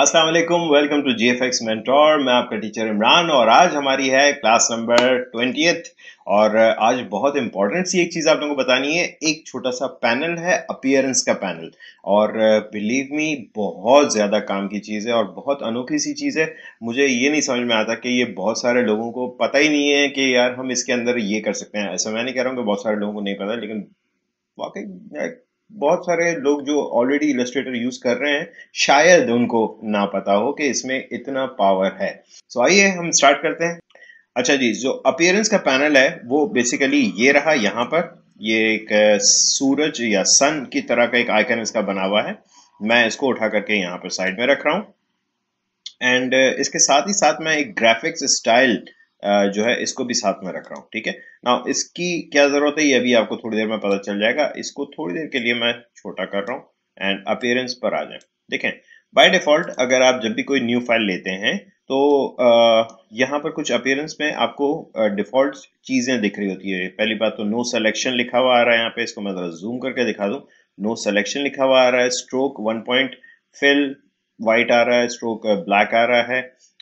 अस्सलाम वालेकुम welcome to G X mentor मैं आपका टीचर इमरान और आज हमारी है क्लास नंबर एथ और uh, आज बहुत इंपॉर्टेंट सी एक चीज़ आप लोगों को बतानी है एक छोटा सा पैनल है अपियरेंस का पैनल और बिलीव uh, मी बहुत ज़्यादा काम की चीज़ है और बहुत अनोखी सी चीज़ है मुझे ये नहीं समझ में आता कि ये बहुत सारे लोगों को पता ही नहीं है कि यार हम इसके अंदर ये कर सकते हैं ऐसा मैं नहीं कह रहा हूँ कि बहुत सारे लोगों को नहीं पता लेकिन वाकई बहुत सारे लोग जो ऑलरेडी इलस्ट्रेटर यूज कर रहे हैं शायद उनको ना पता हो कि इसमें इतना पावर है सो so, आइए हम स्टार्ट करते हैं अच्छा जी जो अपियरेंस का पैनल है वो बेसिकली ये रहा यहाँ पर ये एक सूरज या सन की तरह का एक आइकन इसका बना हुआ है मैं इसको उठा करके यहाँ पर साइड में रख रहा हूँ एंड इसके साथ ही साथ मैं एक ग्राफिक्स स्टाइल जो है इसको भी साथ में रख रहा हूँ ठीक है ना इसकी क्या ज़रूरत है ये भी आपको थोड़ी देर में पता चल जाएगा इसको थोड़ी देर के लिए मैं छोटा कर रहा हूँ एंड अपेयरेंस पर आ जाए देखें बाय डिफ़ॉल्ट अगर आप जब भी कोई न्यू फाइल लेते हैं तो यहाँ पर कुछ अपेयरेंस में आपको डिफ़ॉल्ट चीज़ें दिख रही होती है पहली बात तो नो सेलेक्शन लिखा हुआ आ रहा है यहाँ पे इसको मैं ज़रा जूम करके दिखा दू नो सेलेक्शन लिखा हुआ आ रहा है stroke one point fill white आ रहा है स्ट्रोक ब्लैक uh, आ रहा है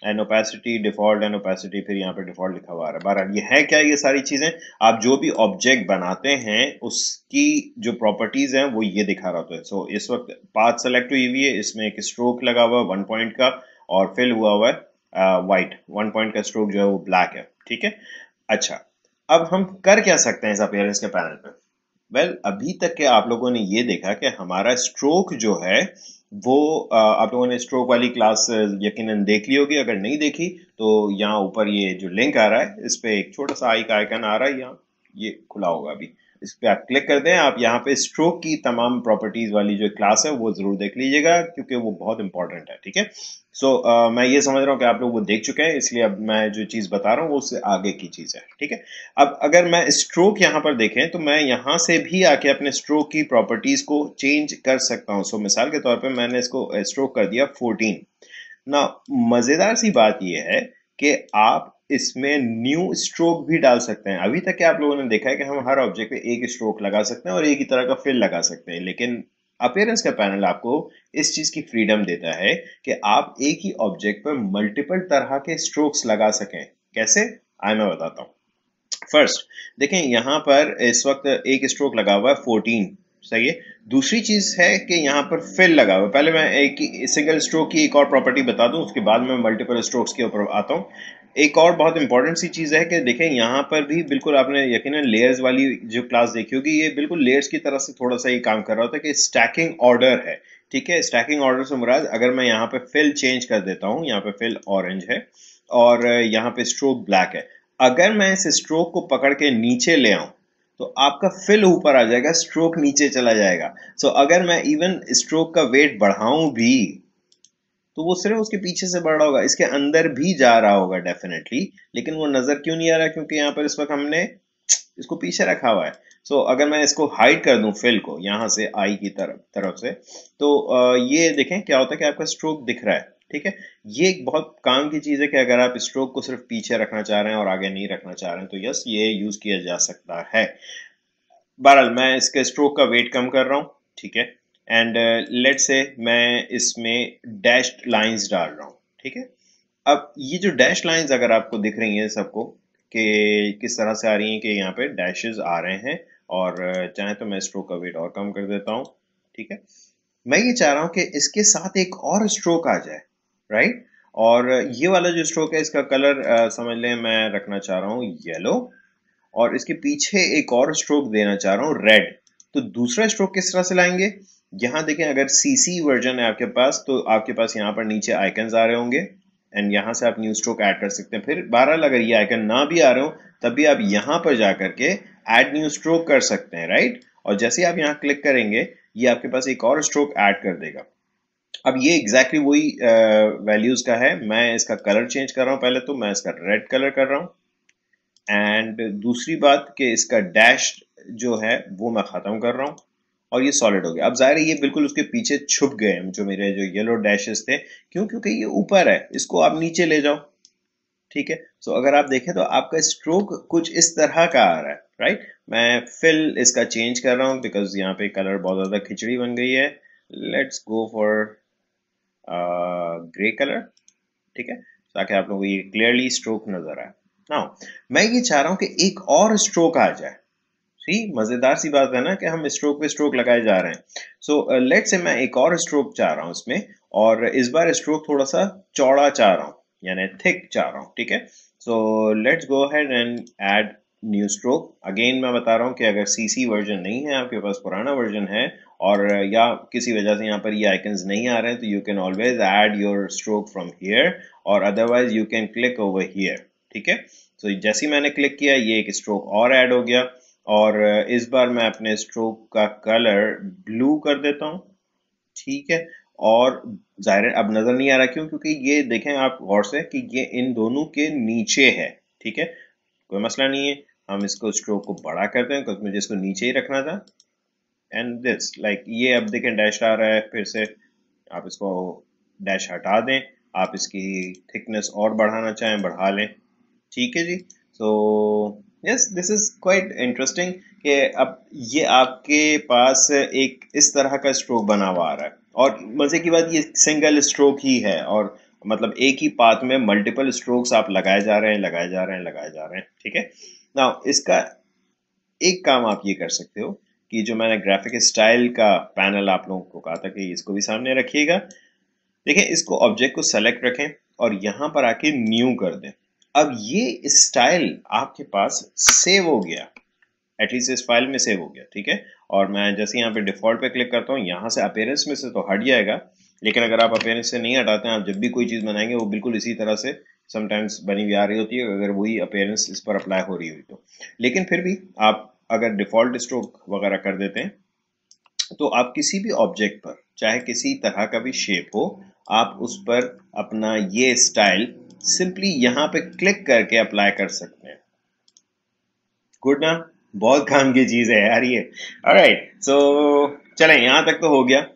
and opacity default and opacity फिर यहाँ पे डिफॉल्ट लिखा हुआ आ रहा है बहरहाल ये है क्या ये सारी चीज़ें आप जो भी ऑब्जेक्ट बनाते हैं उसकी जो प्रॉपर्टीज़ हैं वो ये दिखा रहा होता है सो so, इस वक्त पाथ सेलेक्ट हुई हुई है इसमें एक स्ट्रोक लगा हुआ है वन पॉइंट का और फिल हुआ हुआ है वाइट वन पॉइंट का स्ट्रोक जो है वो ब्लैक है ठीक है अच्छा अब हम कर क्या सकते हैं इस अपेयरेंस के पैनल पर वेल well, अभी तक के आप लोगों ने ये देखा कि हमारा स्ट्रोक जो है वो आप लोगों ने स्ट्रोक वाली क्लास यकीनन देख ली होगी अगर नहीं देखी तो यहाँ ऊपर ये जो लिंक आ रहा है इस पर एक छोटा सा आई का आइकन आ रहा है यहाँ ये खुला होगा अभी इस पर आप क्लिक कर दें आप यहाँ पे स्ट्रोक की तमाम प्रॉपर्टीज़ वाली जो क्लास है वो ज़रूर देख लीजिएगा क्योंकि वो बहुत इंपॉर्टेंट है ठीक है सो so, uh, मैं ये समझ रहा हूँ कि आप लोग वो देख चुके हैं इसलिए अब मैं जो चीज़ बता रहा हूँ वो उससे आगे की चीज़ है ठीक है अब अगर मैं स्ट्रोक यहाँ पर देखें तो मैं यहाँ से भी आके अपने स्ट्रोक की प्रॉपर्टीज़ को चेंज कर सकता हूँ सो so, मिसाल के तौर पर मैंने इसको स्ट्रोक कर दिया फोर्टीन ना मज़ेदार सी बात यह है कि आप इसमें न्यू स्ट्रोक भी डाल सकते हैं अभी तक क्या आप लोगों ने देखा है कि हम हर ऑब्जेक्ट पे एक स्ट्रोक लगा सकते हैं और एक ही तरह का फिल लगा सकते हैं लेकिन अपेयरेंस का पैनल आपको इस चीज़ की फ्रीडम देता है कि आप एक ही ऑब्जेक्ट पर मल्टीपल तरह के स्ट्रोक्स लगा सकें कैसे आए मैं बताता हूँ फर्स्ट देखें यहां पर इस वक्त एक स्ट्रोक लगा हुआ है फोर्टीन सही है दूसरी चीज़ है कि यहाँ पर फिल लगा हुआ पहले मैं एक सिंगल स्ट्रोक की एक और प्रॉपर्टी बता दूं उसके बाद मैं मल्टीपल स्ट्रोक्स के ऊपर आता हूँ एक और बहुत इंपॉर्टेंट सी चीज़ है कि देखें यहाँ पर भी बिल्कुल आपने यकीनन लेयर्स वाली जो क्लास देखी होगी ये बिल्कुल लेयर्स की तरह से थोड़ा सा ये काम कर रहा होता है कि स्टैकिंग ऑर्डर है ठीक है स्टैकिंग ऑर्डर से मुराद अगर मैं यहाँ पे फिल चेंज कर देता हूँ यहाँ पे फिल ऑरेंज है और यहाँ पे स्ट्रोक ब्लैक है अगर मैं इस स्ट्रोक को पकड़ के नीचे ले आऊं तो आपका फिल ऊपर आ जाएगा स्ट्रोक नीचे चला जाएगा सो so, अगर मैं इवन स्ट्रोक का वेट बढ़ाऊं भी तो वो सिर्फ उसके पीछे से बढ़ रहा होगा इसके अंदर भी जा रहा होगा डेफिनेटली लेकिन वो नजर क्यों नहीं आ रहा क्योंकि यहाँ पर इस वक्त हमने इसको पीछे रखा हुआ है सो so, अगर मैं इसको हाइड कर दूं फिल को यहां से आई की तरफ तरफ से तो ये देखें क्या होता है कि आपका स्ट्रोक दिख रहा है ठीक है ये एक बहुत काम की चीज़ है कि अगर आप स्ट्रोक को सिर्फ पीछे रखना चाह रहे हैं और आगे नहीं रखना चाह रहे हैं तो यस ये यूज़ किया जा सकता है बहरहाल मैं इसके स्ट्रोक का वेट कम कर रहा हूं ठीक है एंड लेट से मैं इसमें डैश लाइंस डाल रहा हूं ठीक है अब ये जो डैश लाइंस अगर आपको दिख रही हैं सबको कि किस तरह से आ रही हैं कि यहाँ पे डैशेस आ रहे हैं और uh, चाहे तो मैं स्ट्रोक का वेट और कम कर देता हूँ ठीक है मैं ये चाह रहा हूं कि इसके साथ एक और स्ट्रोक आ जाए राइट और ये वाला जो स्ट्रोक है इसका कलर आ, समझ लें मैं रखना चाह रहा हूँ येलो और इसके पीछे एक और स्ट्रोक देना चाह रहा हूँ रेड तो दूसरा स्ट्रोक किस तरह से लाएंगे यहां देखें अगर सीसी वर्जन है आपके पास तो आपके पास यहाँ पर नीचे आइकन आ रहे होंगे एंड यहां से आप न्यू स्ट्रोक ऐड कर सकते हैं फिर बहरहाल अगर ये आइकन ना भी आ रहे हो तब भी आप यहां पर जाकर के ऐड न्यू स्ट्रोक कर सकते हैं राइट और जैसे आप यहां क्लिक करेंगे ये आपके पास एक और स्ट्रोक ऐड कर देगा अब ये एग्जैक्टली वही वैल्यूज का है मैं इसका कलर चेंज कर रहा हूँ पहले तो मैं इसका रेड कलर कर रहा हूं एंड दूसरी बात कि इसका डैश जो है वो मैं ख़त्म कर रहा हूँ और ये सॉलिड हो गया अब ज़ाहिर है ये बिल्कुल उसके पीछे छुप गए जो मेरे जो येलो डैशेस थे क्यों क्योंकि ये ऊपर है इसको आप नीचे ले जाओ ठीक है सो so, अगर आप देखें तो आपका स्ट्रोक कुछ इस तरह का आ रहा है राइट मैं फिल इसका चेंज कर रहा हूं बिकॉज यहाँ पे कलर बहुत ज़्यादा खिचड़ी बन गई है let's go for grey colour ठीक है ताकि आप लोगों को ये क्लियरली स्ट्रोक नजर आए ना मैं ये चाह रहा हूं कि एक और स्ट्रोक आ जाए सी मजेदार सी बात है ना कि हम स्ट्रोक पे स्ट्रोक लगाए जा रहे हैं सो so, लेट uh, से मैं एक और स्ट्रोक चाह रहा हूं इसमें और इस बार स्ट्रोक थोड़ा सा चौड़ा चाह रहा हूं यानी थिक चाह रहा हूं ठीक है so let's go ahead and add new stroke again मैं बता रहा हूँ कि अगर सीसी वर्जन नहीं है आपके पास पुराना वर्जन है और uh, या किसी वजह से यहाँ पर ये आइकन्स नहीं आ रहे हैं तो you can always add your stroke from here और otherwise you can click over here ठीक है तो जैसे ही मैंने क्लिक किया ये एक स्ट्रोक और ऐड हो गया और uh, इस बार मैं अपने स्ट्रोक का कलर ब्लू कर देता हूँ ठीक है और जाहिर अब नज़र नहीं आ रहा क्यों क्योंकि ये देखें आप गौर से कि ये इन दोनों के नीचे है ठीक है कोई मसला नहीं है हम इसको स्ट्रोक को बड़ा करते हैं क्योंकि मुझे इसको नीचे ही रखना था एंड दिस लाइक ये अब देखें डैश आ रहा है फिर से आप इसको डैश हटा दें आप इसकी थिकनेस और बढ़ाना चाहें बढ़ा लें ठीक है जी so yes this is quite interesting कि अब ये आपके पास एक इस तरह का स्ट्रोक बना हुआ आ रहा है और मज़े की बात ये सिंगल स्ट्रोक ही है और मतलब एक ही पाथ में मल्टीपल स्ट्रोक्स आप लगाए जा रहे हैं लगाए जा रहे हैं लगाए जा रहे हैं ठीक है ना इसका एक काम आप ये कर सकते हो कि जो मैंने ग्राफिक स्टाइल का पैनल आप लोगों को कहा था कि इसको भी सामने रखिएगा देखिए इसको ऑब्जेक्ट को सेलेक्ट रखें और यहाँ पर आके न्यू कर दें अब ये स्टाइल आपके पास सेव हो गया एटलीस्ट इस फाइल में सेव हो गया ठीक है और मैं जैसे यहाँ पे डिफॉल्ट पे क्लिक करता हूँ यहाँ से अपेयरेंस में से तो हट जाएगा लेकिन अगर आप अपेयरेंस से नहीं हटाते हैं आप जब भी कोई चीज़ बनाएंगे वो बिल्कुल इसी तरह से समटाइम्स बनी हुई आ रही होती है अगर वही अपेयरेंस इस पर अप्लाई हो रही हुई तो लेकिन फिर भी आप अगर डिफ़ॉल्ट स्ट्रोक वगैरह कर देते हैं तो आप किसी भी ऑब्जेक्ट पर चाहे किसी तरह का भी शेप हो आप उस पर अपना ये स्टाइल सिंपली यहां पे क्लिक करके अप्लाई कर सकते हैं गुड ना बहुत काम की चीज़ है यार ये राइट सो so, यहां तक तो हो गया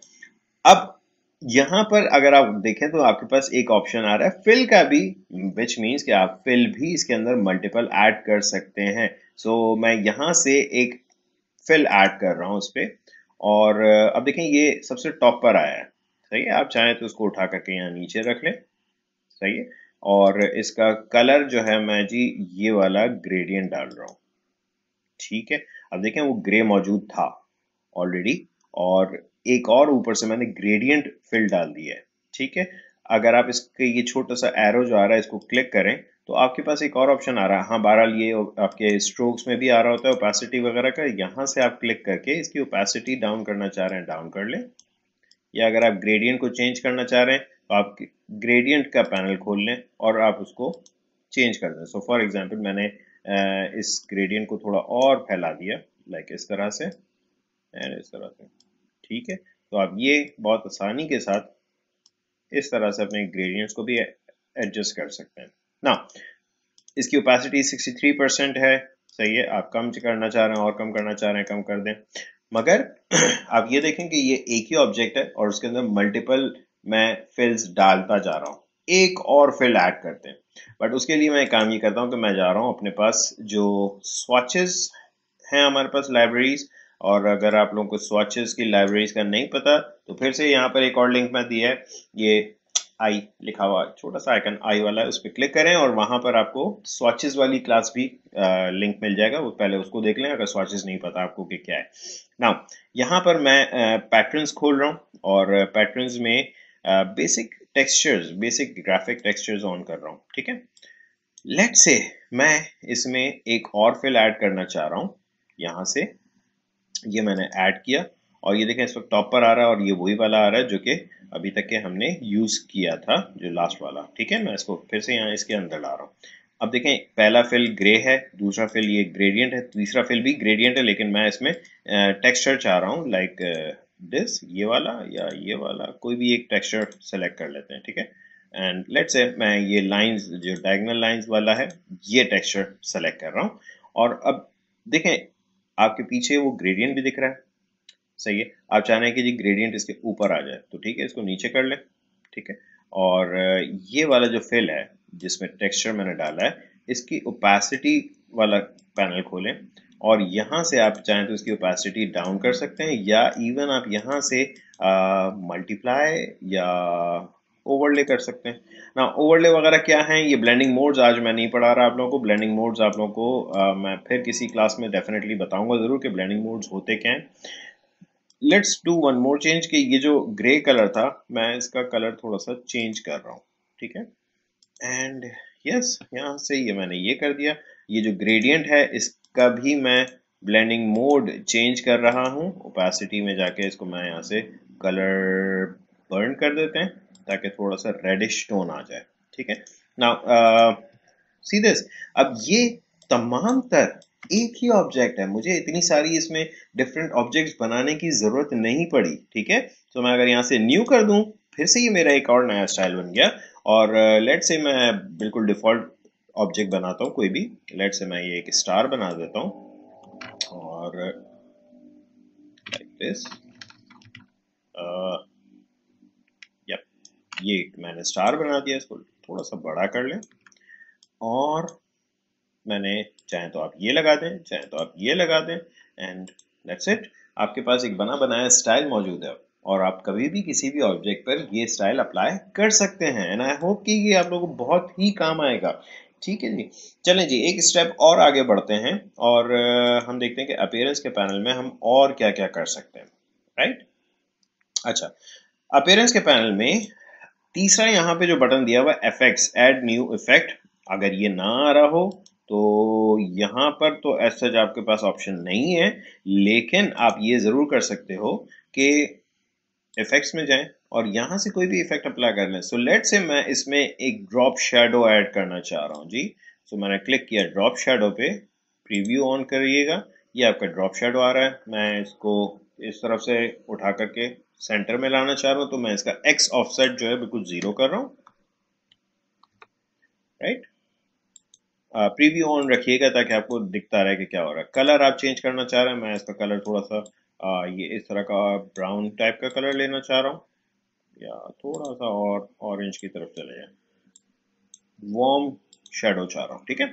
अब यहां पर अगर आप देखें तो आपके पास एक ऑप्शन आ रहा है फिल का भी विच मीन्स कि आप फिल भी इसके अंदर मल्टीपल ऐड कर सकते हैं सो so, मैं यहां से एक फिल ऐड कर रहा हूं उस पर और अब देखें ये सबसे टॉप पर आया है सही है आप चाहें तो उसको उठा करके यहाँ नीचे रख लें सही है और इसका कलर जो है मैं जी ये वाला ग्रेडियंट डाल रहा हूँ ठीक है अब देखें वो ग्रे मौजूद था ऑलरेडी और एक और ऊपर से मैंने ग्रेडियंट फिल डाल दिया है ठीक है अगर आप इसके ये छोटा सा एरो जो आ रहा है इसको क्लिक करें तो आपके पास एक और ऑप्शन आ रहा है हाँ बहरहाल ये आपके स्ट्रोक्स में भी आ रहा होता है ओपेसिटी वगैरह का यहाँ से आप क्लिक करके इसकी ओपेसिटी डाउन करना चाह रहे हैं डाउन कर लें या अगर आप ग्रेडियंट को चेंज करना चाह रहे हैं तो आप ग्रेडियंट का पैनल खोल लें और आप उसको चेंज कर दें सो फॉर एग्जाम्पल मैंने इस ग्रेडियंट को थोड़ा और फैला दिया लाइक like इस तरह से एंड इस तरह से ठीक है तो आप ये बहुत आसानी के साथ इस तरह से अपने ग्रेडियंट्स को भी एडजस्ट कर सकते हैं ना इसकी ओपेसिटी 63 परसेंट है सही है आप कम करना चाह रहे हैं और कम करना चाह रहे हैं कम कर दें मगर आप ये देखें कि ये एक ही ऑब्जेक्ट है और उसके अंदर मल्टीपल मैं फिल्स डालता जा रहा हूँ एक और फिल ऐड करते हैं बट उसके लिए मैं काम ये करता हूँ कि मैं जा रहा हूँ अपने पास जो स्वाचेस हैं हमारे पास लाइब्रेरीज और अगर आप लोगों को स्वाचेस की लाइब्रेरीज का नहीं पता तो फिर से यहाँ पर एक और लिंक मैं दिया है ये आई लिखा हुआ छोटा सा आइकन आई वाला है उस पर क्लिक करें और वहां पर आपको स्वाचेज वाली क्लास भी आ, लिंक मिल जाएगा वो पहले उसको देख लें अगर स्वाचेज नहीं पता आपको कि क्या है नाउ यहाँ पर मैं पैटर्न्स खोल रहा हूँ और पैटर्न्स में basic textures basic graphic textures on कर रहा हूँ ठीक है लेट से मैं इसमें एक और फिल ऐड करना चाह रहा हूँ यहाँ से ये मैंने ऐड किया और ये देखें इस वक्त टॉप पर आ रहा है और ये वही वाला आ रहा है जो कि अभी तक के हमने यूज़ किया था जो लास्ट वाला ठीक है मैं इसको फिर से यहाँ इसके अंदर ला रहा हूँ अब देखें पहला फिल ग्रे है दूसरा फिल ये ग्रेडियंट है तीसरा फिल भी ग्रेडियंट है लेकिन मैं इसमें टेक्सचर चाह रहा हूँ लाइक दिस ये वाला या ये वाला कोई भी एक टेक्सचर सेलेक्ट कर लेते हैं ठीक है एंड लेट्स से मैं ये लाइंस जो डायगनल लाइंस वाला है ये टेक्सचर सेलेक्ट कर रहा हूँ और अब देखें आपके पीछे वो ग्रेडियंट भी दिख रहा है सही है आप चाह रहे हैं कि जी ग्रेडियंट इसके ऊपर आ जाए तो ठीक है इसको नीचे कर लें ठीक है और ये वाला जो फिल है जिसमें टेक्सचर मैंने डाला है इसकी ओपेसिटी वाला पैनल खोलें और यहाँ से आप चाहें तो इसकी ओपेसिटी डाउन कर सकते हैं या इवन आप यहाँ से मल्टीप्लाई या ओवरले कर सकते हैं ना ओवरले वगैरह क्या है ये ब्लेंडिंग मोड्स आज मैं नहीं पढ़ा रहा आप लोगों को ब्लेंडिंग मोड्स आप लोगों को आ, मैं फिर किसी क्लास में डेफिनेटली बताऊंगा ज़रूर कि ब्लेंडिंग मोड्स होते क्या हैं let's do one more change कि ये जो ग्रे कलर था मैं इसका कलर थोड़ा सा चेंज कर रहा हूँ ठीक है एंड यस yes, यहाँ से ये मैंने ये कर दिया ये जो ग्रेडियंट है इसका भी मैं ब्लेंडिंग मोड चेंज कर रहा हूँ ओपेसिटी में जाके इसको मैं यहाँ से कलर बर्न कर देते हैं ताकि थोड़ा सा रेडिश टोन आ जाए ठीक है ना सी दिस अब ये तमाम तर एक ही ऑब्जेक्ट है मुझे इतनी सारी इसमें डिफरेंट ऑब्जेक्ट्स बनाने की ज़रूरत नहीं पड़ी ठीक है तो मैं अगर यहाँ से न्यू कर दूँ फिर से ये मेरा एक और नया स्टाइल बन गया और लेट uh, से मैं बिल्कुल डिफ़ॉल्ट ऑब्जेक्ट बनाता हूँ कोई भी लेट से मैं ये एक स्टार बना देता हूँ और लाइक दिस uh, ये मैंने स्टार बना दिया इसको थोड़ा सा बड़ा कर लें और मैंने चाहे तो आप ये लगा दें चाहे तो आप ये लगा दें एंड लेट्स इट आपके पास एक बना बनाया स्टाइल मौजूद है और आप कभी भी किसी भी ऑब्जेक्ट पर ये स्टाइल अप्लाई कर सकते हैं एंड आई होप कि ये आप लोगों को बहुत ही काम आएगा ठीक है जी चलें जी एक स्टेप और आगे बढ़ते हैं और हम देखते हैं कि अपेयरेंस के पैनल में हम और क्या क्या कर सकते हैं राइट अच्छा अपेयरेंस के पैनल में तीसरा यहाँ पे जो बटन दिया हुआ एफेक्ट्स एड न्यू इफेक्ट अगर ये ना आ रहा हो तो यहाँ पर तो ऐसा सच आपके पास ऑप्शन नहीं है लेकिन आप ये ज़रूर कर सकते हो कि इफ़ेक्ट्स में जाएं और यहाँ से कोई भी इफ़ेक्ट अप्लाई कर लें सो लेट से मैं इसमें एक ड्रॉप शेडो ऐड करना चाह रहा हूँ जी सो so, मैंने क्लिक किया ड्रॉप शेडो पे प्रीव्यू ऑन करिएगा ये आपका ड्रॉप शेडो आ रहा है मैं इसको इस तरफ से उठा करके सेंटर में लाना चाह रहा हूँ तो मैं इसका एक्स ऑफसेट जो है बिल्कुल ज़ीरो कर रहा हूँ राइट right? प्रीव्यू ऑन रखिएगा ताकि आपको दिखता रहे कि क्या हो रहा है कलर आप चेंज करना चाह रहे हैं मैं इसका कलर थोड़ा सा आ, ये इस तरह का ब्राउन टाइप का कलर लेना चाह रहा हूँ या थोड़ा सा और ऑरेंज की तरफ चले जाए वार्म शेडो चाह रहा हूँ ठीक है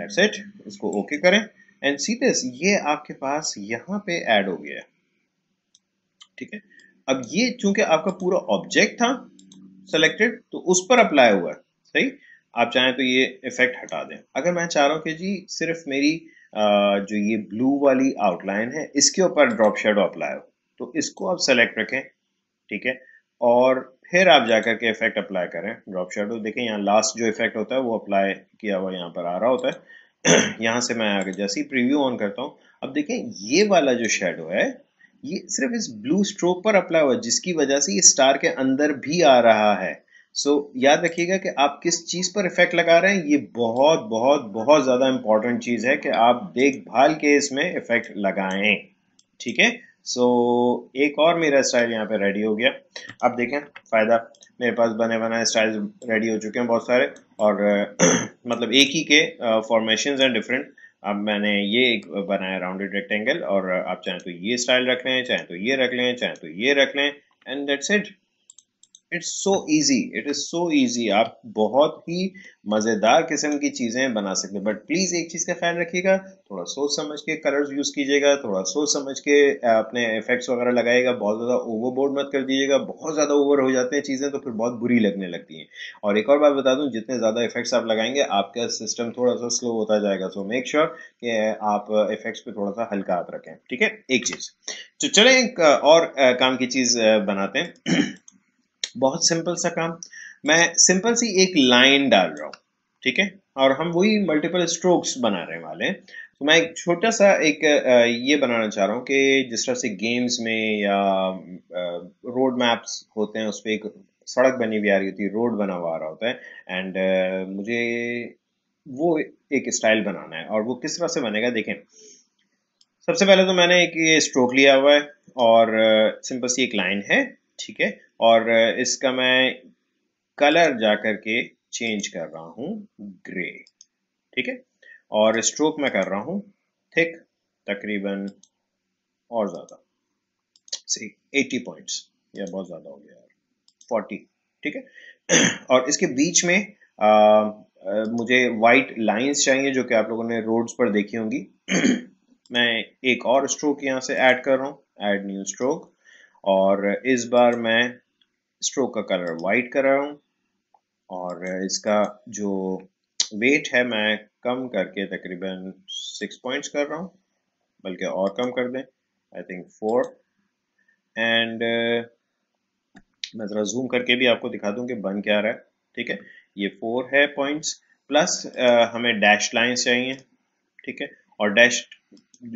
दैट्स इट इसको ओके करें एंड सी दिस ये आपके पास यहाँ पे ऐड हो गया है ठीक है अब ये चूंकि आपका पूरा ऑब्जेक्ट था सिलेक्टेड तो उस पर अप्लाई हुआ है सही आप चाहें तो ये इफेक्ट हटा दें अगर मैं चाह रहा हूँ कि जी सिर्फ मेरी जो ये ब्लू वाली आउटलाइन है इसके ऊपर ड्रॉप शेडो अप्लाई हो तो इसको आप सेलेक्ट रखें ठीक है और फिर आप जाकर के इफेक्ट अप्लाई करें ड्रॉप शेडो देखें यहाँ लास्ट जो इफेक्ट होता है वो अप्लाई किया हुआ यहाँ पर आ रहा होता है यहाँ से मैं आगे जैसे ही प्रीव्यू ऑन करता हूँ अब देखें ये वाला जो शेडो है ये सिर्फ इस ब्लू स्ट्रोक पर अप्लाई हुआ जिसकी वजह से ये स्टार के अंदर भी आ रहा है सो so, याद रखिएगा कि आप किस चीज़ पर इफेक्ट लगा रहे हैं ये बहुत बहुत बहुत ज़्यादा इंपॉर्टेंट चीज़ है कि आप देखभाल के इसमें इफेक्ट लगाएं ठीक है सो so, एक और मेरा स्टाइल यहाँ पे रेडी हो गया अब देखें फ़ायदा मेरे पास बने बनाए स्टाइल रेडी हो चुके हैं बहुत सारे और मतलब एक ही के फॉर्मेशन हैं डिफरेंट अब मैंने ये एक बनाया राउंडेड रेक्टेंगल और आप चाहें तो ये स्टाइल रख लें चाहें तो ये रख लें चाहें तो ये रख लें and that's it it's so easy it is so easy आप बहुत ही मज़ेदार किस्म की चीज़ें बना सकते हैं बट प्लीज़ एक चीज़ का ख्याल रखिएगा थोड़ा सोच समझ के कलर्स यूज़ कीजिएगा थोड़ा सोच समझ के अपने इफेक्ट्स वगैरह लगाएगा बहुत ज़्यादा ओवरबोर्ड मत कर दीजिएगा बहुत ज़्यादा ओवर हो जाते हैं चीज़ें तो फिर बहुत बुरी लगने लगती हैं और एक और बात बता दूं जितने ज़्यादा इफेक्ट्स आप लगाएंगे आपका सिस्टम थोड़ा सा स्लो होता जाएगा सो मेक श्योर कि आप इफेक्ट्स पे थोड़ा सा हल्का हाथ रखें ठीक है एक चीज़ तो चले और काम की चीज़ बनाते हैं बहुत सिंपल सा काम मैं सिंपल सी एक लाइन डाल रहा हूँ ठीक है और हम वही मल्टीपल स्ट्रोक्स बनाने वाले हैं तो मैं एक छोटा सा एक ये बनाना चाह रहा हूँ कि जिस तरह से गेम्स में या रोड मैप्स होते हैं उस पर एक सड़क बनी हुई आ रही होती है रोड बना हुआ आ रहा होता है एंड मुझे वो एक स्टाइल बनाना है और वो किस तरह से बनेगा देखें सबसे पहले तो मैंने एक ये स्ट्रोक लिया हुआ है और सिंपल सी एक लाइन है ठीक है और इसका मैं कलर जा करके के चेंज कर रहा हूं ग्रे ठीक है और स्ट्रोक में कर रहा हूं थिक तकरीबन और ज़्यादा सही पॉइंट्स या बहुत ज़्यादा हो गया फोर्टी ठीक है और इसके बीच में आ, आ, मुझे वाइट लाइंस चाहिए जो कि आप लोगों ने रोड्स पर देखी होंगी मैं एक और स्ट्रोक यहां से ऐड कर रहा हूं ऐड न्यू स्ट्रोक और इस बार मैं स्ट्रोक का कलर वाइट कर रहा हूँ और इसका जो वेट है मैं कम करके तकरीबन सिक्स पॉइंट्स कर रहा हूँ बल्कि और कम कर दें आई थिंक फोर एंड मैं ज़रा जूम करके भी आपको दिखा दूँ कि बन क्या रहा है ठीक है ये फोर है पॉइंट्स प्लस uh, हमें डैश लाइन्स चाहिए ठीक है और डैश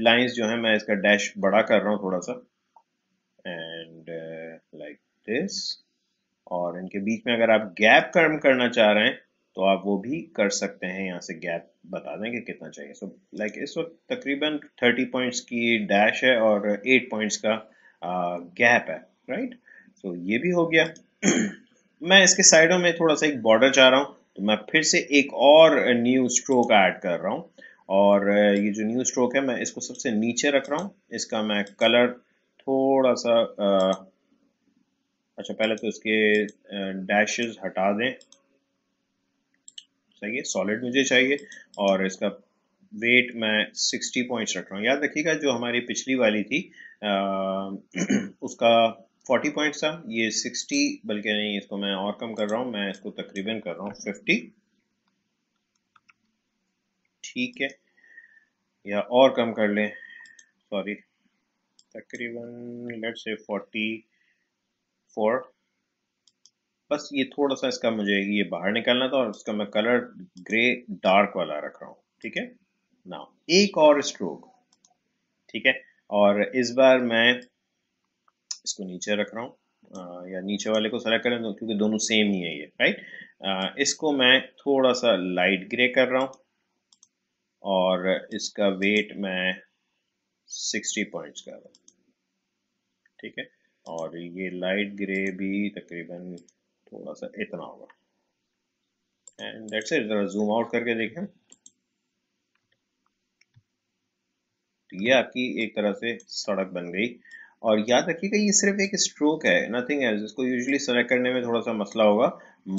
लाइन्स जो है मैं इसका डैश बड़ा कर रहा हूँ थोड़ा सा एंड लाइक दिस और इनके बीच में अगर आप गैप कर्म करना चाह रहे हैं तो आप वो भी कर सकते हैं यहाँ से गैप बता दें कि कितना चाहिए सो so, लाइक like इस वक्त तकरीबन थर्टी पॉइंट्स की डैश है और एट पॉइंट्स का गैप है राइट सो so, ये भी हो गया मैं इसके साइडों में थोड़ा सा एक बॉर्डर चाह रहा हूँ तो मैं फिर से एक और न्यू स्ट्रोक ऐड कर रहा हूँ और ये जो न्यू स्ट्रोक है मैं इसको सबसे नीचे रख रहा हूँ इसका मैं कलर थोड़ा सा आ, अच्छा पहले तो इसके डैशेस हटा दें सही है सॉलिड मुझे चाहिए और इसका वेट मैं 60 पॉइंट्स रख रहा हूँ याद रखिएगा जो हमारी पिछली वाली थी आ, उसका 40 पॉइंट्स था ये 60 बल्कि नहीं इसको मैं और कम कर रहा हूँ मैं इसको तकरीबन कर रहा हूँ 50 ठीक है या और कम कर लें सॉरी तकरीबन लेट्स से फोर्टी फोर बस ये थोड़ा सा इसका मुझे ये बाहर निकालना था और इसका मैं कलर ग्रे डार्क वाला रख रहा हूं ठीक है ना एक और स्ट्रोक ठीक है और इस बार मैं इसको नीचे रख रहा आ, या नीचे वाले को सेलेक्ट करें तो क्योंकि दोनों सेम ही है ये राइट आ, इसको मैं थोड़ा सा लाइट ग्रे कर रहा हूं और इसका वेट मैं 60 पॉइंट्स का रहा हूं ठीक है और ये लाइट ग्रे भी तकरीबन थोड़ा सा इतना होगा एंड लेट्स इट ज़रा जूम आउट करके देखें तो ये आपकी एक तरह से सड़क बन गई और याद रखिएगा ये सिर्फ एक स्ट्रोक है नथिंग एल्स इसको यूजली सेलेक्ट करने में थोड़ा सा मसला होगा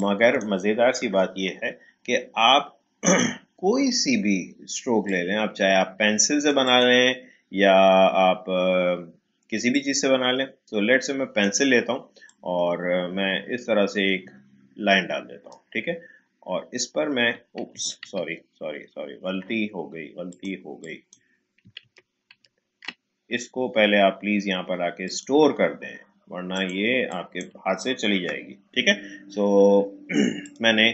मगर मज़ेदार सी बात ये है कि आप कोई सी भी स्ट्रोक ले लें आप चाहे आप पेंसिल से बना लें या आप किसी भी चीज़ से बना लें तो लेट से मैं पेंसिल लेता हूँ और मैं इस तरह से एक लाइन डाल देता हूँ ठीक है और इस पर मैं ओप्स सॉरी सॉरी सॉरी गलती हो गई गलती हो गई इसको पहले आप प्लीज़ यहाँ पर आके स्टोर कर दें वरना ये आपके हाथ से चली जाएगी ठीक है सो so, मैंने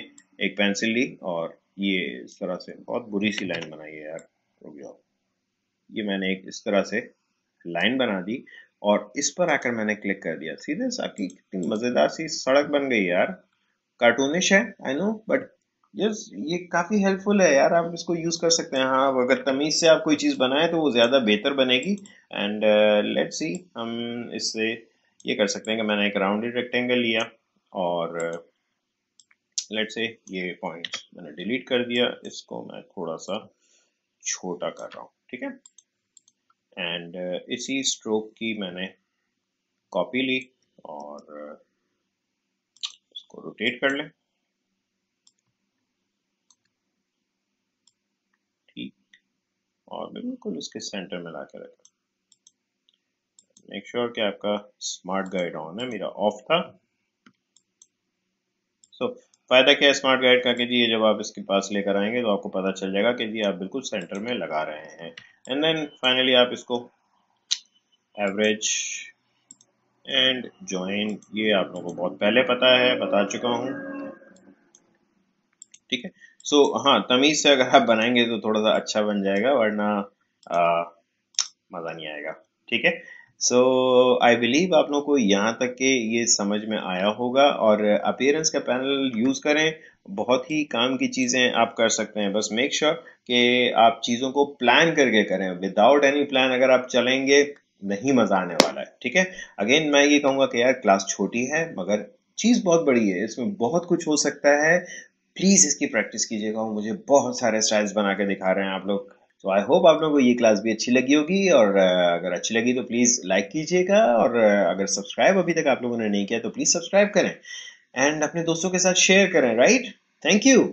एक पेंसिल ली और ये इस तरह से बहुत बुरी सी लाइन बनाई है यार ये मैंने एक इस तरह से लाइन बना दी और इस पर आकर मैंने क्लिक कर दिया सीधे साकी कितनी मज़ेदार सी सड़क बन गई यार कार्टूनिश है आई नो बट यस ये काफ़ी हेल्पफुल है यार आप इसको यूज़ कर सकते हैं हाँ अगर तमीज़ से आप कोई चीज़ बनाए तो वो ज़्यादा बेहतर बनेगी एंड लेट्स सी हम इससे ये कर सकते हैं कि मैंने एक राउंडेड रेक्टेंगल लिया और लेट्स uh, से ये पॉइंट मैंने डिलीट कर दिया इसको मैं थोड़ा सा छोटा कर रहा हूँ ठीक है एंड uh, इसी स्ट्रोक की मैंने कॉपी ली और uh, इसको रोटेट कर लें ठीक और बिल्कुल इसके सेंटर में ला के रखें मेक श्योर sure कि आपका स्मार्ट गाइड ऑन है मेरा ऑफ था सो so, फ़ायदा क्या है स्मार्ट गाइड का कि जी ये जब आप इसके पास लेकर आएंगे तो आपको पता चल जाएगा कि जी आप बिल्कुल सेंटर में लगा रहे हैं एंड देन फाइनली आप इसको एवरेज एंड ज्वाइन ये आप लोगों को बहुत पहले पता है बता चुका हूँ ठीक है सो so, हाँ तमीज़ से अगर आप बनाएंगे तो थोड़ा सा अच्छा बन जाएगा वरना मज़ा नहीं आएगा ठीक है सो आई बिलीव आप लोगों को यहाँ तक के ये समझ में आया होगा और अपेयरेंस का पैनल यूज़ करें बहुत ही काम की चीज़ें आप कर सकते हैं बस मेक श्योर sure कि आप चीज़ों को प्लान करके करें विदाउट एनी प्लान अगर आप चलेंगे नहीं मज़ा आने वाला है ठीक है अगेन मैं ये कहूँगा कि यार क्लास छोटी है मगर चीज़ बहुत बड़ी है इसमें बहुत कुछ हो सकता है प्लीज़ इसकी प्रैक्टिस कीजिएगा मुझे बहुत सारे स्टाइल्स बना के दिखा रहे हैं आप लोग सो आई होप आप लोगों को ये क्लास भी अच्छी लगी होगी और अगर अच्छी लगी तो प्लीज़ लाइक कीजिएगा और अगर सब्सक्राइब अभी तक आप लोगों ने नहीं किया तो प्लीज़ सब्सक्राइब करें एंड अपने दोस्तों के साथ शेयर करें राइट थैंक यू